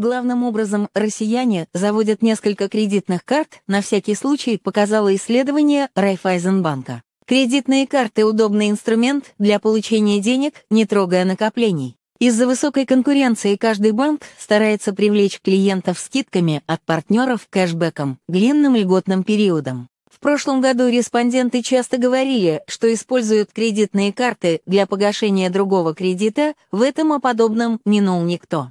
Главным образом, россияне заводят несколько кредитных карт, на всякий случай показало исследование Райфайзенбанка. Кредитные карты – удобный инструмент для получения денег, не трогая накоплений. Из-за высокой конкуренции каждый банк старается привлечь клиентов скидками от партнеров кэшбэком, длинным льготным периодом. В прошлом году респонденты часто говорили, что используют кредитные карты для погашения другого кредита, в этом о подобном не нул никто.